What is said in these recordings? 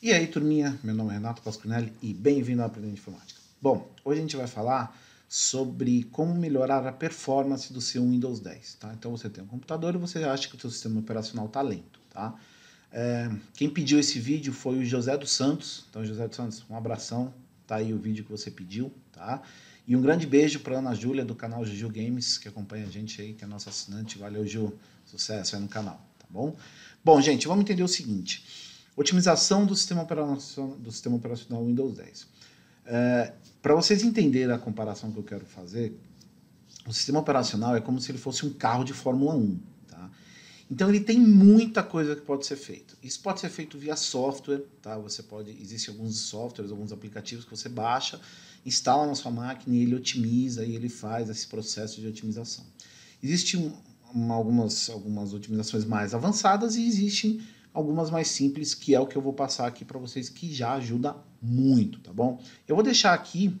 E aí, turminha, meu nome é Renato Pasquinelli e bem-vindo ao Aprendendo Informática. Bom, hoje a gente vai falar sobre como melhorar a performance do seu Windows 10, tá? Então você tem um computador e você acha que o seu sistema operacional está lento, tá? É, quem pediu esse vídeo foi o José dos Santos. Então, José dos Santos, um abração, tá aí o vídeo que você pediu, tá? E um grande beijo para Ana Júlia do canal Juju Games, que acompanha a gente aí, que é nossa assinante. Valeu, Ju. Sucesso aí no canal, tá bom? Bom, gente, vamos entender o seguinte. Otimização do sistema operacional, do sistema operacional Windows 10. É, Para vocês entenderem a comparação que eu quero fazer, o sistema operacional é como se ele fosse um carro de Fórmula 1. Tá? Então ele tem muita coisa que pode ser feito. Isso pode ser feito via software, tá? Você pode, existem alguns softwares, alguns aplicativos que você baixa, instala na sua máquina e ele otimiza e ele faz esse processo de otimização. Existem um, algumas, algumas otimizações mais avançadas e existem algumas mais simples, que é o que eu vou passar aqui para vocês, que já ajuda muito, tá bom? Eu vou deixar aqui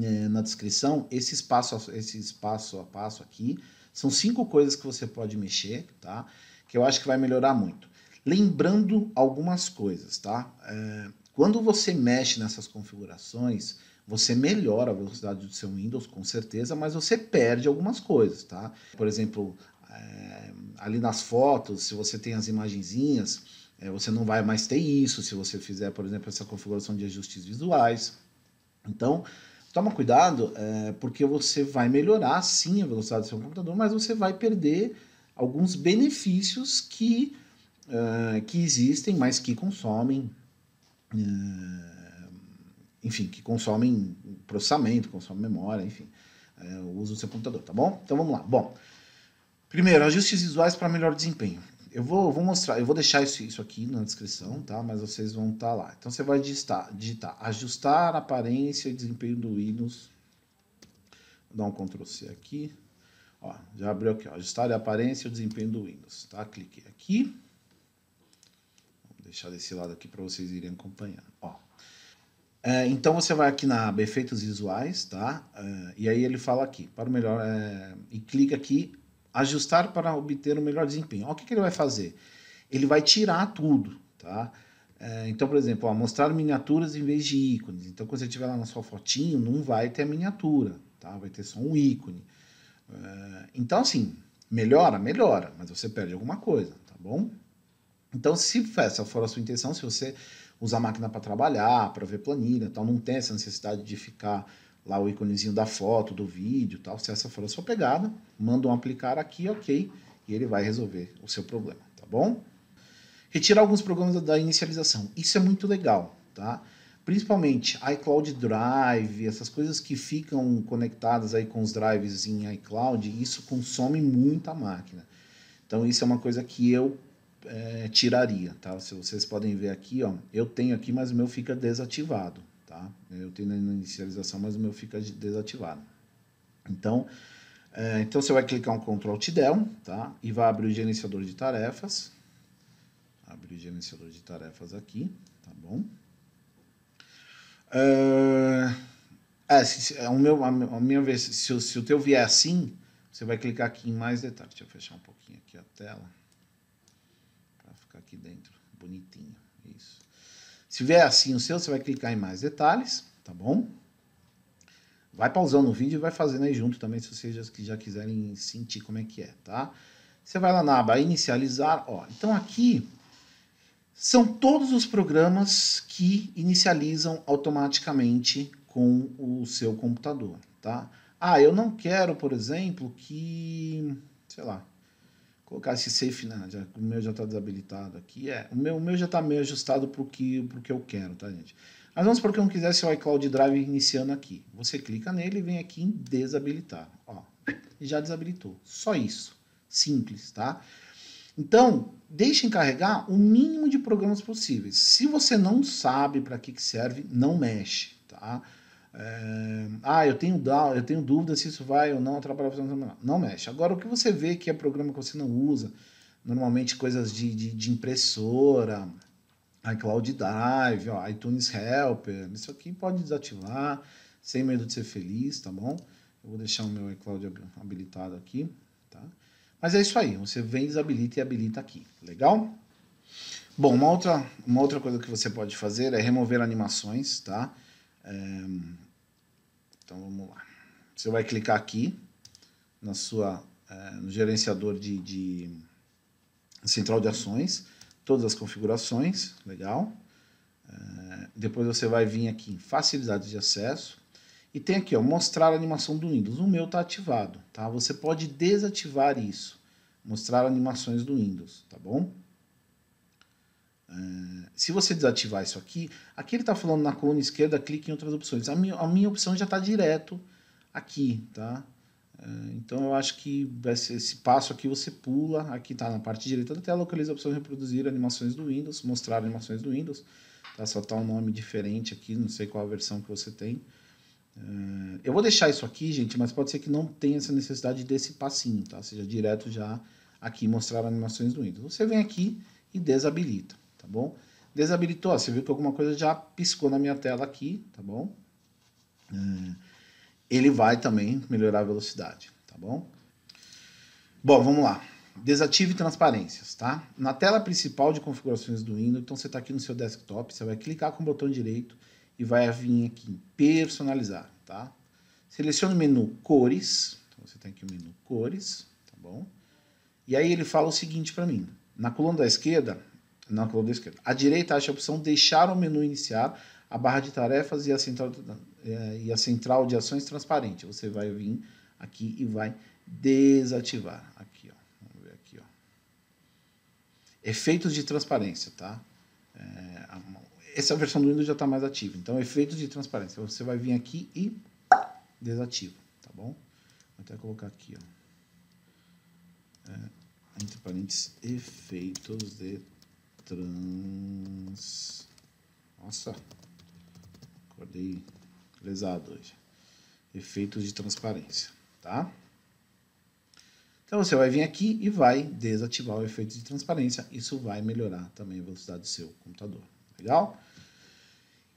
é, na descrição esse espaço, esse passo a passo aqui. São cinco coisas que você pode mexer, tá? Que eu acho que vai melhorar muito. Lembrando algumas coisas, tá? É, quando você mexe nessas configurações, você melhora a velocidade do seu Windows, com certeza, mas você perde algumas coisas, tá? Por exemplo, é, ali nas fotos, se você tem as imagenzinhas, é, você não vai mais ter isso se você fizer, por exemplo, essa configuração de ajustes visuais. Então, toma cuidado, é, porque você vai melhorar sim a velocidade do seu computador, mas você vai perder alguns benefícios que, é, que existem, mas que consomem. É, enfim, que consomem processamento, consomem memória, enfim, o usa o seu computador, tá bom? Então vamos lá. Bom, Primeiro, ajustes visuais para melhor desempenho. Eu vou, vou mostrar, eu vou deixar isso, isso aqui na descrição, tá? Mas vocês vão estar tá lá. Então você vai digitar, digitar ajustar aparência e desempenho do Windows. Vou dar um Ctrl C aqui. Ó, já abriu aqui, ó, ajustar a aparência e o desempenho do Windows, tá? Cliquei aqui. Vou deixar desse lado aqui para vocês irem acompanhando, ó. É, então você vai aqui na aba Efeitos Visuais, tá? É, e aí ele fala aqui, para o melhor, é, e clica aqui ajustar para obter um melhor desempenho. Olha o que, que ele vai fazer? Ele vai tirar tudo, tá? É, então, por exemplo, ó, mostrar miniaturas em vez de ícones. Então, quando você tiver lá na sua fotinho, não vai ter a miniatura, tá? Vai ter só um ícone. É, então, assim, melhora, melhora, mas você perde alguma coisa, tá bom? Então, se essa for a sua intenção, se você usar a máquina para trabalhar, para ver planilha, então não tem essa necessidade de ficar lá o íconezinho da foto, do vídeo tal. Se essa for a sua pegada, manda um aplicar aqui, ok, e ele vai resolver o seu problema, tá bom? Retirar alguns programas da inicialização. Isso é muito legal, tá? Principalmente iCloud Drive, essas coisas que ficam conectadas aí com os drives em iCloud, isso consome muita máquina. Então isso é uma coisa que eu é, tiraria, tá? Se vocês podem ver aqui, ó, eu tenho aqui, mas o meu fica desativado tá? Eu tenho na inicialização, mas o meu fica desativado. Então, é, então você vai clicar um Ctrl Alt Del, tá? E vai abrir o gerenciador de tarefas. Abrir o gerenciador de tarefas aqui, tá bom? é, é se, se, é o meu, a, minha vez, se, se o teu vier assim, você vai clicar aqui em mais detalhes. Deixa eu fechar um pouquinho aqui a tela. Para ficar aqui dentro, bonitinho. Isso. Se tiver assim o seu, você vai clicar em mais detalhes, tá bom? Vai pausando o vídeo e vai fazendo aí junto também, se vocês já, já quiserem sentir como é que é, tá? Você vai lá na aba inicializar, ó. Então aqui são todos os programas que inicializam automaticamente com o seu computador, tá? Ah, eu não quero, por exemplo, que, sei lá, colocar esse safe né? já, o meu já está desabilitado aqui. É, o meu, o meu já está meio ajustado para o que, que eu quero, tá, gente? Mas vamos porque eu não quisesse o iCloud Drive iniciando aqui. Você clica nele e vem aqui em desabilitar. Ó, já desabilitou. Só isso. Simples, tá? Então, deixe carregar o mínimo de programas possíveis. Se você não sabe para que, que serve, não mexe, tá? É, ah, eu tenho, eu tenho dúvida se isso vai ou não atrapalhar o funcionamento. Não mexe. Agora, o que você vê que é programa que você não usa, normalmente coisas de, de, de impressora, iCloud Drive, ó, iTunes Helper, isso aqui pode desativar, sem medo de ser feliz, tá bom? Eu vou deixar o meu iCloud habilitado aqui, tá? Mas é isso aí, você vem, desabilita e habilita aqui, legal? Bom, uma outra, uma outra coisa que você pode fazer é remover animações, Tá? então vamos lá. Você vai clicar aqui na sua, eh, no gerenciador de, de central de ações, todas as configurações, legal. Eh, depois você vai vir aqui em facilidades de acesso e tem aqui ó, mostrar a animação do Windows. O meu está ativado, tá? Você pode desativar isso, mostrar animações do Windows, tá bom? se você desativar isso aqui, aqui ele está falando na coluna esquerda, clique em outras opções. A minha, a minha opção já está direto aqui, tá? É, então eu acho que esse passo aqui você pula, aqui está na parte direita da tela, localiza a opção reproduzir animações do Windows, mostrar animações do Windows, tá? só está um nome diferente aqui, não sei qual a versão que você tem. É, eu vou deixar isso aqui, gente, mas pode ser que não tenha essa necessidade desse passinho, tá? Seja direto já aqui mostrar animações do Windows. Você vem aqui e desabilita, tá bom? Desabilitou, você viu que alguma coisa já piscou na minha tela aqui, tá bom? É, ele vai também melhorar a velocidade, tá bom? Bom, vamos lá. Desative transparências, tá? Na tela principal de configurações do Windows, então você está aqui no seu desktop, você vai clicar com o botão direito e vai vir aqui em personalizar, tá? Seleciona o menu cores, então você tem aqui o menu cores, tá bom? E aí ele fala o seguinte para mim, na coluna da esquerda, na coluna da esquerda. À direita, acha a opção Deixar o menu iniciar, a barra de tarefas e a central, eh, e a central de ações transparente. Você vai vir aqui e vai desativar. Aqui, ó. Vamos ver aqui, ó. Efeitos de transparência, tá? É, essa versão do Windows já está mais ativa. Então, efeitos de transparência. Você vai vir aqui e desativa, tá bom? Vou até colocar aqui, ó. É, entre parênteses, efeitos de trans. Nossa, acordei lesado hoje. Efeitos de transparência, tá? Então você vai vir aqui e vai desativar o efeito de transparência. Isso vai melhorar também a velocidade do seu computador. Legal?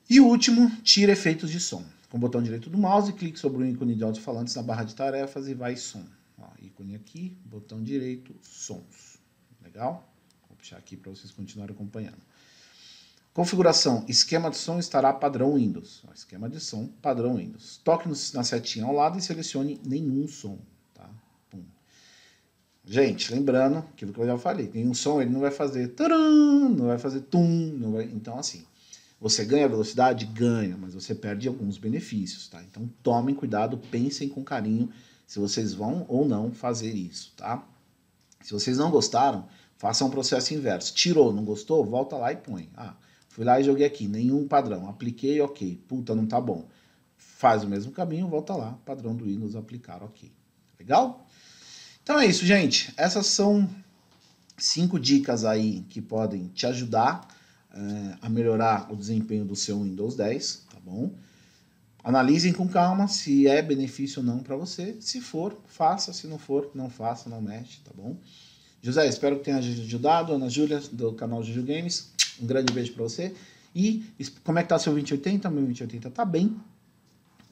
E o último, tira efeitos de som. Com o botão direito do mouse, clique sobre o ícone de alto-falantes na barra de tarefas e vai som. Ó, ícone aqui, botão direito, sons. Legal? deixar aqui para vocês continuarem acompanhando. Configuração: esquema de som estará padrão Windows. Esquema de som padrão Windows. Toque na setinha ao lado e selecione nenhum som. Tá? Pum. Gente, lembrando aquilo que eu já falei: nenhum som ele não vai fazer taran, não vai fazer tum, não vai. Então, assim, você ganha velocidade? Ganha, mas você perde alguns benefícios, tá? Então, tomem cuidado, pensem com carinho se vocês vão ou não fazer isso, tá? Se vocês não gostaram, Faça um processo inverso. Tirou, não gostou? Volta lá e põe. Ah, fui lá e joguei aqui, nenhum padrão. Apliquei, ok. Puta, não tá bom. Faz o mesmo caminho, volta lá, padrão do Windows aplicar, ok. Legal? Então é isso, gente. Essas são cinco dicas aí que podem te ajudar eh, a melhorar o desempenho do seu Windows 10, tá bom? Analisem com calma se é benefício ou não para você. Se for, faça. Se não for, não faça, não mexe, tá bom? José, espero que tenha ajudado. Ana Júlia, do canal Juju Games, um grande beijo para você. E como é que tá seu 2080? Meu 2080 tá bem,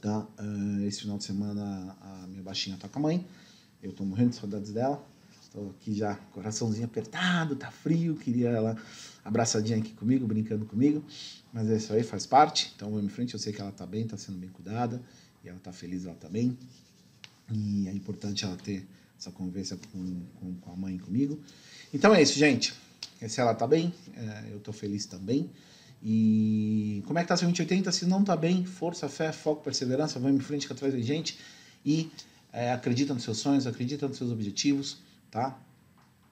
tá? Ah, esse final de semana a minha baixinha tá com a mãe, eu tô morrendo de saudades dela. Tô aqui já, coraçãozinho apertado, tá frio, queria ela abraçadinha aqui comigo, brincando comigo. Mas é isso aí, faz parte. Então, vamos em frente, eu sei que ela tá bem, tá sendo bem cuidada. E ela tá feliz, ela tá bem. E é importante ela ter essa conversa com, com, com a mãe comigo. Então é isso, gente. Se ela tá bem, é, eu tô feliz também. E como é que tá seu 2080? Se não tá bem, força, fé, foco, perseverança, vamos em frente que atrás de gente e é, acredita nos seus sonhos, acredita nos seus objetivos, tá?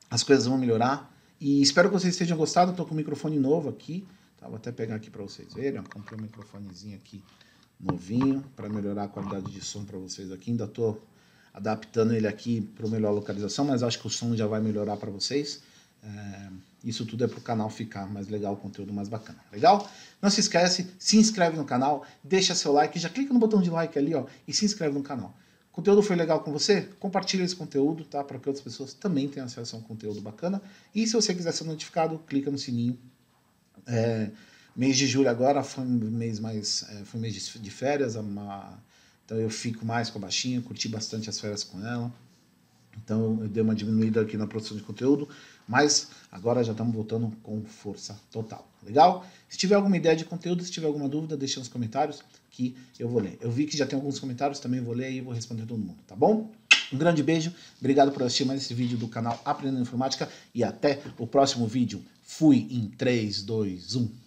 As coisas vão melhorar. E espero que vocês tenham gostado. Tô com o microfone novo aqui, tá? Vou até pegar aqui para vocês verem. Ó, comprei um microfonezinho aqui novinho para melhorar a qualidade de som para vocês aqui. Ainda tô adaptando ele aqui para melhor localização, mas acho que o som já vai melhorar para vocês. É, isso tudo é para o canal ficar mais legal, o conteúdo mais bacana, legal? Não se esquece, se inscreve no canal, deixa seu like, já clica no botão de like ali ó, e se inscreve no canal. O conteúdo foi legal com você? Compartilha esse conteúdo, tá? Para que outras pessoas também tenham acesso a um conteúdo bacana. E se você quiser ser notificado, clica no sininho. É, mês de julho agora foi um mês mais é, foi um mês de, férias, é uma, então eu fico mais com a baixinha, curti bastante as férias com ela. Então eu dei uma diminuída aqui na produção de conteúdo, mas agora já estamos voltando com força total. Tá legal? Se tiver alguma ideia de conteúdo, se tiver alguma dúvida, deixe nos comentários que eu vou ler. Eu vi que já tem alguns comentários, também vou ler e vou responder todo mundo, tá bom? Um grande beijo, obrigado por assistir mais esse vídeo do canal Aprendendo Informática e até o próximo vídeo. Fui em 3, 2, 1.